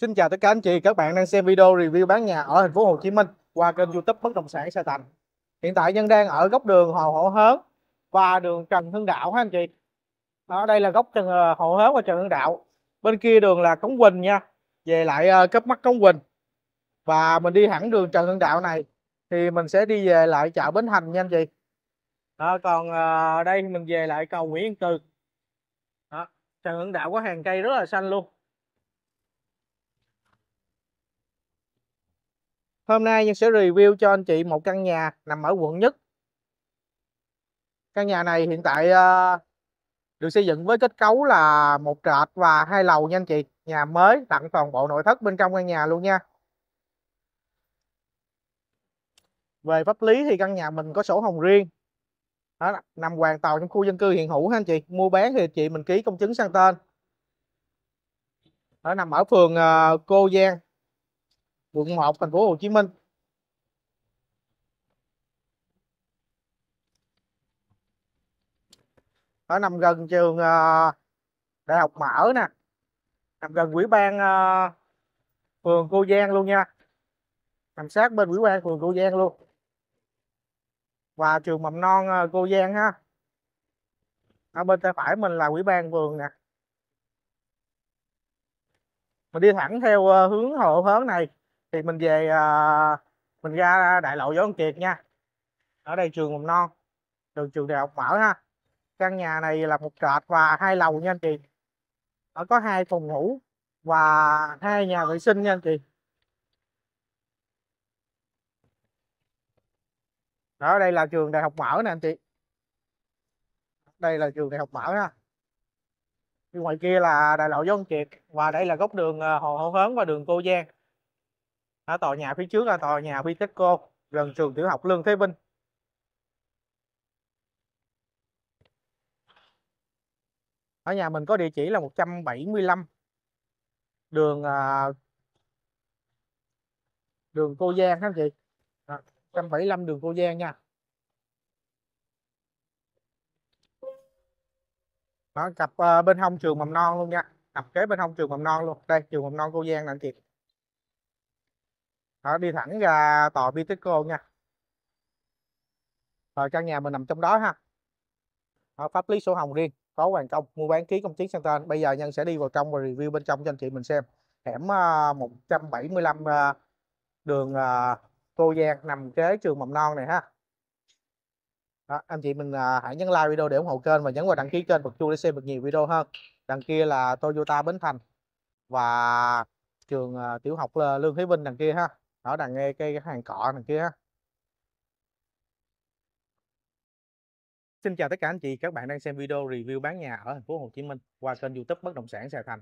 Xin chào tất cả anh chị, các bạn đang xem video review bán nhà ở thành phố Hồ Chí Minh qua kênh YouTube Bất động sản Sa Thành. Hiện tại nhân đang ở góc đường Hồ Hổ Hớn và đường Trần Hưng Đạo ha anh chị. Đó đây là góc Trần ờ, Hồ Hớn và Trần Hưng Đạo. Bên kia đường là Cống Quỳnh nha. Về lại ờ, cấp mắt Cống Quỳnh. Và mình đi hẳn đường Trần Hưng Đạo này thì mình sẽ đi về lại chợ Bến Thành nha anh chị. Đó, còn ờ, đây mình về lại cầu Nguyễn Từ. Đó, Trần Hưng Đạo có hàng cây rất là xanh luôn Hôm nay Nhân sẽ review cho anh chị một căn nhà nằm ở quận nhất. Căn nhà này hiện tại ờ, được xây dựng với kết cấu là một trệt và hai lầu nha anh chị. Nhà mới tặng toàn bộ nội thất bên trong căn nhà luôn nha. Về pháp lý thì căn nhà mình có sổ hồng riêng. Đó, nằm hoàn toàn trong khu dân cư hiện hữu ha anh chị. Mua bán thì chị mình ký công chứng sang tên. Đó, nằm ở phường ờ, Cô Giang, quận 1 thành phố Hồ Chí Minh ở nằm gần trường ờ, đại học mở nè nằm gần quỹ ban ờ, phường Cô Giang luôn nha nằm sát bên quỹ ban phường Cô Giang luôn và trường mầm non ờ, Cô Giang ha ở bên tay phải mình là quỹ ban phường nè mình đi thẳng theo hướng hồ hớn này thì mình về uh, mình ra đại lộ Võ Văn Kiệt nha ở đây trường mầm non đường trường đại học mở ha căn nhà này là một trệt và hai lầu nha anh chị ở có hai phòng ngủ và hai nhà vệ sinh nha anh chị đó đây là trường đại học mở nè anh chị đây là trường đại học mở ha bên ngoài kia là đại lộ Võ Văn Kiệt và đây là góc đường à, Hồ hậu Hớn và đường Cô Giang ở tòa nhà phía trước là tòa nhà Vitexco gần trường tiểu học Lương Thế Vinh ở nhà mình có địa chỉ là 175 đường à, đường Cô Giang các anh chị 175 dạ, đường Cô Giang nha đó cặp à, bên hông trường mầm non luôn nha cặp kế bên hông trường mầm non luôn đây trường mầm non Cô Giang nè anh chị đó, đi thẳng ra tòa Pitico nha rồi căn nhà mình nằm trong đó ha đó, pháp lý sổ hồng riêng có hoàn công mua bán ký công chứng tên. bây giờ nhân sẽ đi vào trong và review bên trong cho anh chị mình xem hẻm 175 ờ, ờ, đường Cô ờ, Giang nằm kế trường mầm non này ha đó, anh chị mình hãy nhấn like video để ủng hộ kênh và nhấn vào đăng ký kênh bật chuông để xem được nhiều video hơn đằng kia là Toyota Bến Thành và trường tiểu học Lương Thế Vinh đằng kia ha nó đang nghe cây cái hàng cọ này kia Xin chào tất cả anh chị, các bạn đang xem video review bán nhà ở thành phố Hồ Chí Minh qua kênh YouTube Bất động sản Sài Thành.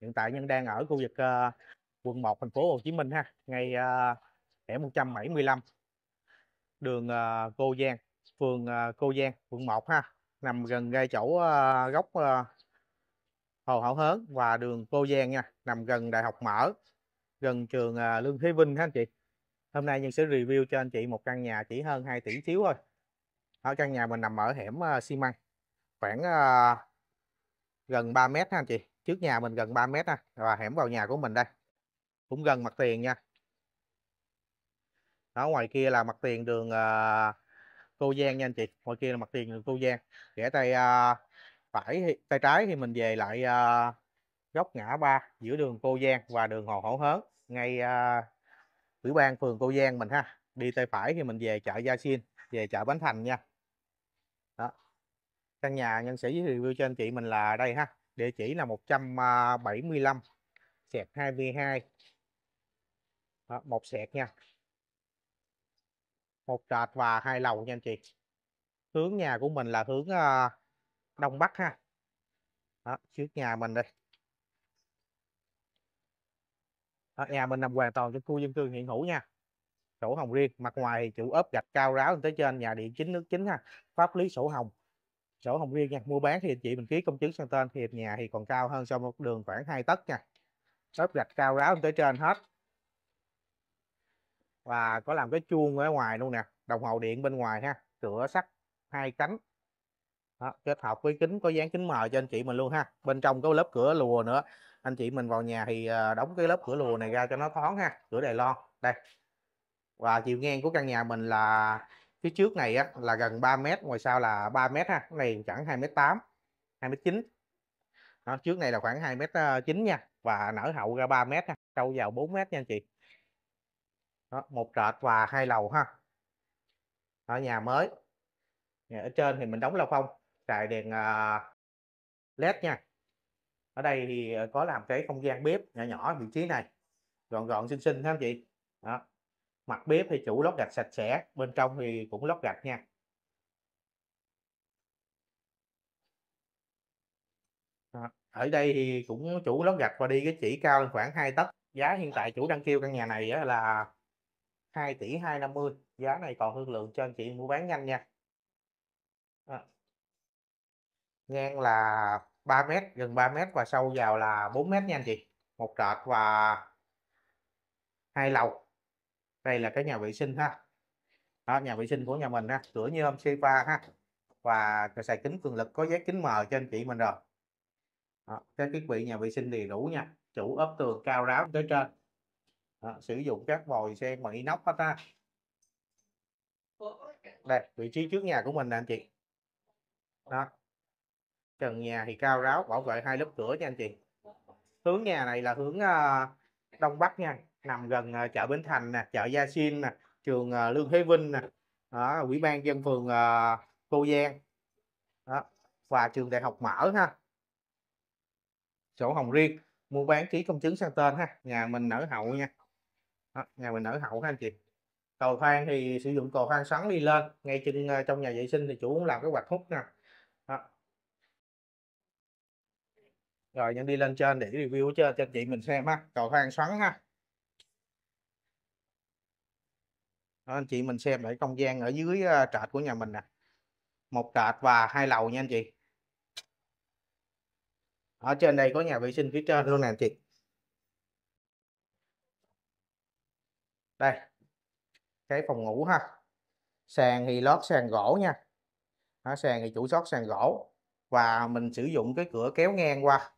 Hiện tại nhân đang ở khu vực uh, quận 1 thành phố Hồ Chí Minh ha, ngay uh, hẻm 175 đường uh, Cô Giang, phường uh, Cô Giang, quận 1 ha, nằm gần ngay chỗ uh, góc uh, Hồ Hảo Hớn và đường Cô Giang nha, nằm gần Đại học Mở gần trường à, Lương Thế Vinh ha anh chị hôm nay nhân sẽ review cho anh chị một căn nhà chỉ hơn 2 tỷ xíu thôi ở căn nhà mình nằm ở hẻm à, xi măng khoảng à, gần 3 mét ha anh chị trước nhà mình gần 3 mét ha và hẻm vào nhà của mình đây cũng gần mặt tiền nha đó ngoài kia là mặt tiền đường uh, cô giang nha anh chị ngoài kia là mặt tiền đường cô giang rẽ tay uh, phải tay trái thì mình về lại uh, góc ngã ba giữa đường cô giang và đường hồ hổ hớn ngay uh, ủy ban phường Cô Giang mình ha đi tay phải thì mình về chợ Gia Xin về chợ Bến Thành nha đó căn nhà nhân sĩ review cho anh chị mình là đây ha địa chỉ là 175 à, sẹt 22 một sẹt nha một trệt và hai lầu nha anh chị hướng nhà của mình là hướng uh, đông bắc ha đó, trước nhà mình đây đó, nhà mình nằm hoàn toàn trên khu dân cư hiện hữu nha sổ hồng riêng mặt ngoài thì chủ ốp gạch cao ráo lên tới trên nhà điện chính nước chính ha pháp lý sổ hồng sổ hồng riêng nha mua bán thì chị mình ký công chứng sang tên thì nhà thì còn cao hơn so một đường khoảng hai tấc nha ốp gạch cao ráo lên tới trên hết và có làm cái chuông ở ngoài luôn nè đồng hồ điện bên ngoài ha cửa sắt hai cánh đó, kết hợp với kính có dán kính mờ cho anh chị mình luôn ha bên trong có lớp cửa lùa nữa anh chị mình vào nhà thì ờ, đóng cái lớp cửa lùa này ra cho nó thoáng ha cửa đài loan đây và chiều ngang của căn nhà mình là phía trước này á, là gần 3 mét ngoài sau là 3 mét ha cái này chẳng 2 mét 8 2 mét 9 đó, trước này là khoảng 2 mét 9 ờ, nha và nở hậu ra 3 mét ha. sâu vào 4 mét nha anh chị đó, một trệt và hai lầu ha ở nhà mới nhà ở trên thì mình đóng lao phong xài đèn ờ, led nha ở đây thì ờ, có làm cái không gian bếp nhỏ nhỏ vị trí này gọn gọn xinh xinh ha chị đó mặt bếp thì chủ lót gạch sạch sẽ bên trong thì cũng lót gạch nha đó. ở đây thì cũng chủ lót gạch và đi cái chỉ cao lên khoảng 2 tấc giá hiện tại chủ đang kêu căn nhà này là 2 tỷ 250 giá này còn thương lượng cho anh chị mua bán nhanh nha à. ngang là 3 mét gần 3 mét và sâu vào là 4 mét nha anh chị một trệt và hai lầu đây là cái nhà vệ sinh ha đó nhà vệ sinh của nhà mình ha cửa nhôm c ha và cái xài kính cường lực có giá kính mờ cho anh chị mình rồi đó, các thiết bị nhà vệ sinh thì đủ nha chủ ốp tường cao ráo tới trên đó, sử dụng các vòi sen ngoài inox hết ha đây vị trí trước nhà của mình nè anh chị đó trần nhà thì cao ráo bảo vệ hai lớp cửa nha anh chị hướng nhà này là hướng ờ, đông bắc nha nằm gần ờ, chợ bến thành nè chợ gia xin nè trường ờ, lương thế vinh nè đó, ủy ban dân phường cô giang đó, và trường đại học mở ha sổ hồng riêng mua bán ký công chứng sang tên ha nhà mình nở hậu nha đó, nhà mình nở hậu ha anh chị cầu thang thì sử dụng cầu thang xoắn đi lên ngay trên trong nhà vệ sinh thì chủ cũng làm cái quạt hút nè rồi nhân đi lên trên để review cho cho chị mình xem ha cầu thang xoắn ha đó, anh chị mình xem lại không gian ở dưới ờ, trệt của nhà mình nè một trệt và hai lầu nha anh chị ở trên đây có nhà vệ sinh phía trên luôn nè anh chị đây cái phòng ngủ ha sàn thì lót sàn gỗ nha đó, sàn thì chủ sót sàn gỗ và mình sử dụng cái cửa kéo ngang qua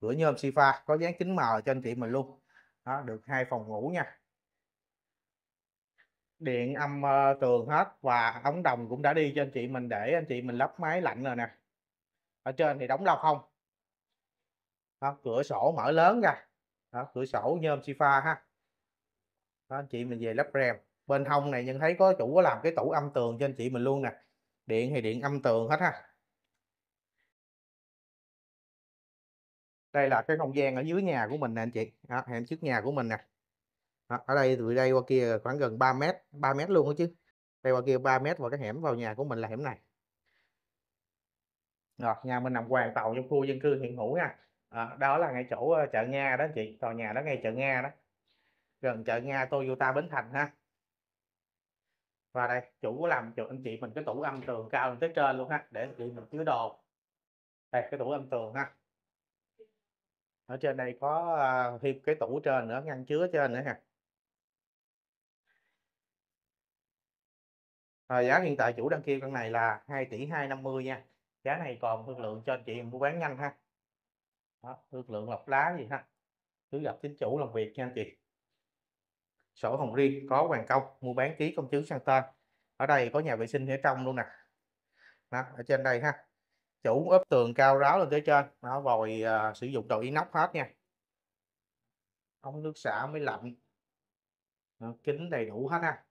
cửa nhôm sifa có dán kính mờ cho anh chị mình luôn đó được hai phòng ngủ nha điện âm ờ, tường hết và ống đồng cũng đã đi cho anh chị mình để anh chị mình lắp máy lạnh rồi nè ở trên thì đóng lau không đó, cửa sổ mở lớn ra đó, cửa sổ nhôm sifa ha đó, anh chị mình về lắp rèm bên hông này nhận thấy có chủ có làm cái tủ âm tường cho anh chị mình luôn nè điện thì điện âm tường hết ha đây là cái không gian ở dưới nhà của mình nè anh chị đó, hẻm trước nhà của mình nè đó, ở đây từ đây qua kia khoảng gần 3 mét 3 mét luôn đó chứ đây qua kia 3 mét vào cái hẻm vào nhà của mình là hẻm này rồi, nhà mình nằm hoàn toàn trong khu dân cư hiện hữu nha à, đó là ngay chỗ ờ, chợ Nga đó anh chị tòa nhà đó ngay chợ Nga đó gần chợ Nga Toyota Bến Thành ha và đây chủ có làm cho anh chị mình cái tủ âm tường cao lên tới trên luôn ha để anh chị mình chứa đồ đây cái tủ âm tường ha ở trên đây có à, thêm cái tủ trên nữa ngăn chứa trên nữa ha à, giá hiện tại chủ đăng ký căn này là 2 tỷ 250 nha giá này còn thương lượng cho anh chị mua bán nhanh ha Đó, thương lượng lọc lá gì ha cứ gặp chính chủ làm việc nha anh chị sổ hồng riêng có hoàn công mua bán ký công chứng sang tên ở đây có nhà vệ sinh ở trong luôn nè Đó, ở trên đây ha chủ ốp tường cao ráo lên tới trên nó vòi uh, sử dụng đầu inox hết nha ống nước xả mới lạnh đó, kính đầy đủ hết ha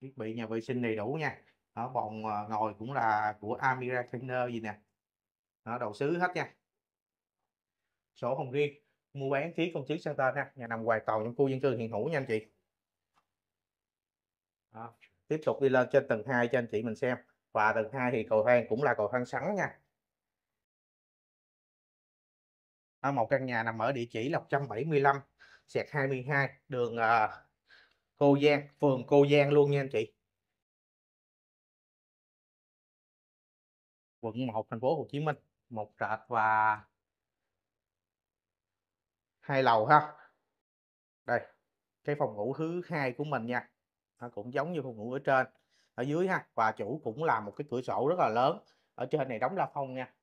thiết bị nhà vệ sinh đầy đủ nha nó bồn uh, à, ngồi cũng là của Amira Cleaner gì nè nó đầu xứ hết nha sổ hồng riêng mua bán ký công chứng sang tên ha nhà nằm ngoài tàu trong khu dân cư hiện hữu nha anh chị đó. tiếp tục đi lên trên tầng 2 cho anh chị mình xem và tầng 2 thì cầu thang cũng là cầu thang sẵn nha ở một căn nhà nằm ở địa chỉ là 175 sẹt 22 đường uh, Cô Giang phường Cô Giang luôn nha anh chị quận 1 thành phố Hồ Chí Minh một trệt và hai lầu ha đây cái phòng ngủ thứ hai của mình nha nó cũng giống như phòng ngủ ở trên ở dưới ha và chủ cũng làm một cái cửa sổ rất là lớn ở trên này đóng la phong nha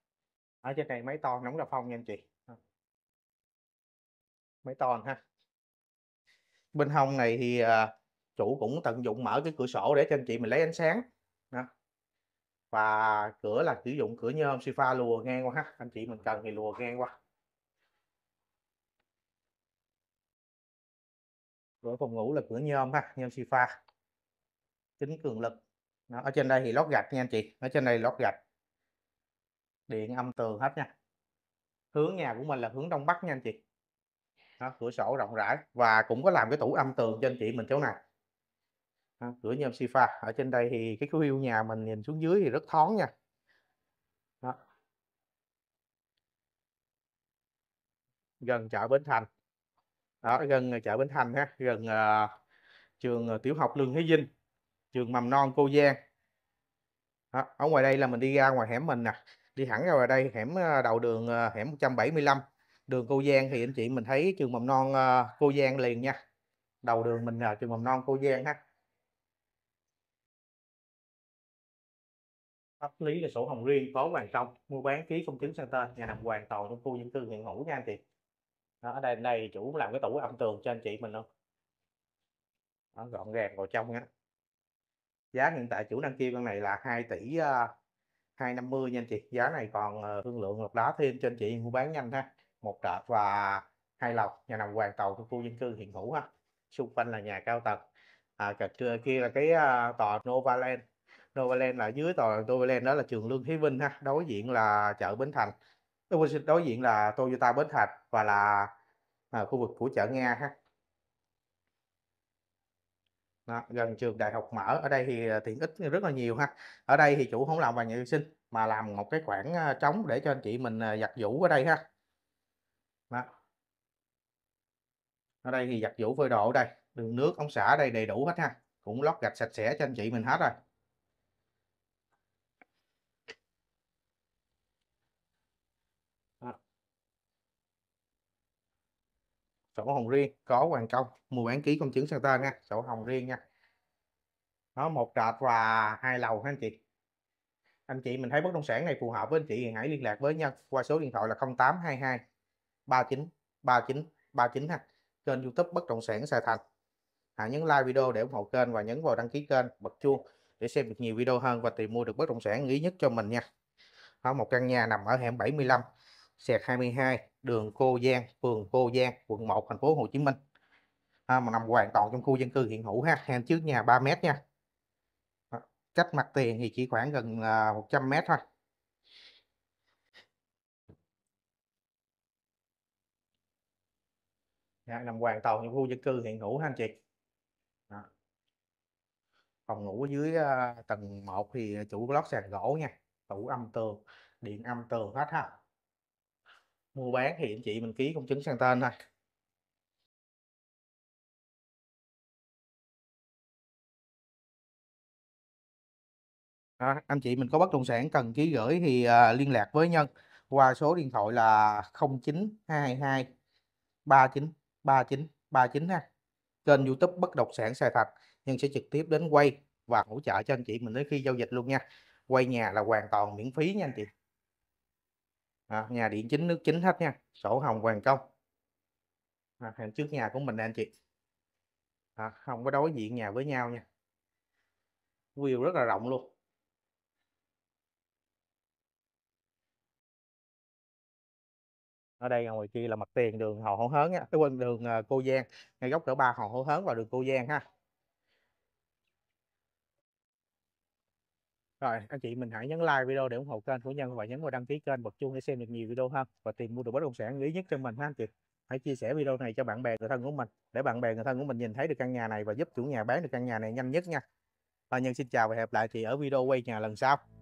ở trên này máy to đóng la phong nha anh chị mấy ton ha bên hông này thì à, chủ cũng tận dụng mở cái cửa sổ để cho anh chị mình lấy ánh sáng đó. và cửa là sử dụng cửa nhôm sifa lùa ngang qua ha anh chị mình cần thì lùa ngang qua cửa phòng ngủ là cửa nhôm ha nhôm sifa kính cường lực đó. ở trên đây thì lót gạch nha anh chị ở trên đây lót gạch điện âm tường hết nha hướng nhà của mình là hướng đông bắc nha anh chị đó, cửa sổ rộng rãi và cũng có làm cái tủ âm tường cho anh chị mình chỗ này đó, cửa nhôm sifa ở trên đây thì cái view nhà mình nhìn xuống dưới thì rất thoáng nha đó. gần chợ Bến Thành đó gần chợ Bến Thành ha gần uh, trường ờ, tiểu học Lương Thế Vinh trường mầm non Cô Giang đó, ở ngoài đây là mình đi ra ngoài hẻm mình nè đi thẳng ra ngoài đây hẻm ờ, đầu đường hẻm 175 đường cô giang thì anh chị mình thấy trường mầm non ờ, cô giang liền nha đầu đường mình là ờ, trường mầm non cô giang ha pháp lý là sổ hồng riêng có hoàng trong mua bán ký công chứng sang tên nhà nằm hoàn toàn trong khu dân cư hiện hữu nha anh chị đó, ở đây này chủ làm cái tủ âm tường cho anh chị mình luôn đó, gọn gàng vào trong nha giá hiện tại chủ đăng ký con này là 2 tỷ ờ, hai năm mươi nha anh chị giá này còn thương lượng lọc đá thêm cho anh chị mua bán nhanh ha một trệt và hai lầu nhà nằm hoàn toàn trong khu dân cư hiện hữu ha xung quanh là nhà cao tầng à, cạnh kia là cái uh, tòa Novaland Novaland là dưới tòa Novaland đó là trường Lương Thế Vinh ha đối diện là chợ Bến Thành ờ, đối diện là Toyota Bến Thành và là à, khu vực của chợ Nga ha đó, gần trường đại học mở ở đây thì à, tiện ích rất là nhiều ha ở đây thì chủ không làm bằng nhà vệ sinh mà làm một cái khoảng à, trống để cho anh chị mình giặt giũ ở đây ha ở đây thì giặt vũ phơi đồ đây đường nước ống xả đây đầy đủ hết ha cũng lót gạch sạch sẽ cho anh chị mình hết rồi sổ hồng riêng có hoàn công mua bán ký công chứng sang tên nha sổ hồng riêng nha nó một trệt và hai lầu ha anh chị anh chị mình thấy bất động sản này phù hợp với anh chị thì hãy liên lạc với nhân qua số điện thoại là 0822 39 39 39 ha kênh youtube bất động sản Sài Thành hãy nhấn like video để ủng hộ kênh và nhấn vào đăng ký kênh bật chuông để xem được nhiều video hơn và tìm mua được bất động sản ý nhất cho mình nha có một căn nhà nằm ở hẻm 75 sẹt 22 đường Cô Giang phường Cô Giang quận 1 thành phố Hồ Chí Minh à, mà nằm hoàn toàn trong khu dân cư hiện hữu ha hẻm trước nhà 3 mét nha cách mặt tiền thì chỉ khoảng gần 100 à, mét thôi nằm dạ, hoàn toàn trong khu dân cư hiện hữu ha anh chị Đó. phòng ngủ ở dưới uh, tầng 1 thì chủ lót sàn gỗ nha tủ âm tường điện âm tường hết ha mua bán thì anh chị mình ký công chứng sang tên thôi À, anh chị mình có bất động sản cần ký gửi thì à, liên lạc với Nhân qua số điện thoại là 0922 39 39 39 ha kênh youtube bất động sản Sài thật nhưng sẽ trực tiếp đến quay và hỗ trợ cho anh chị mình đến khi giao dịch luôn nha quay nhà là hoàn toàn miễn phí nha anh chị à, nhà điện chính nước chính hết nha sổ hồng hoàn công à, hàng trước nhà của mình nè anh chị à, không có đối diện nhà với nhau nha view rất là rộng luôn ở đây ngoài kia là mặt tiền đường hồ Hữu hớn cái quên đường ờ, cô giang ngay góc cỡ ba hồ Hữu hớn và đường cô giang ha Rồi, anh chị mình hãy nhấn like video để ủng hộ kênh của Nhân và nhấn vào đăng ký kênh, bật chuông để xem được nhiều video hơn và tìm mua được bất động sản lý nhất cho mình ha anh chị. Hãy chia sẻ video này cho bạn bè người thân của mình để bạn bè người thân của mình nhìn thấy được căn nhà này và giúp chủ nhà bán được căn nhà này nhanh nhất nha. Và Nhân xin chào và hẹn gặp lại chị ở video quay nhà lần sau.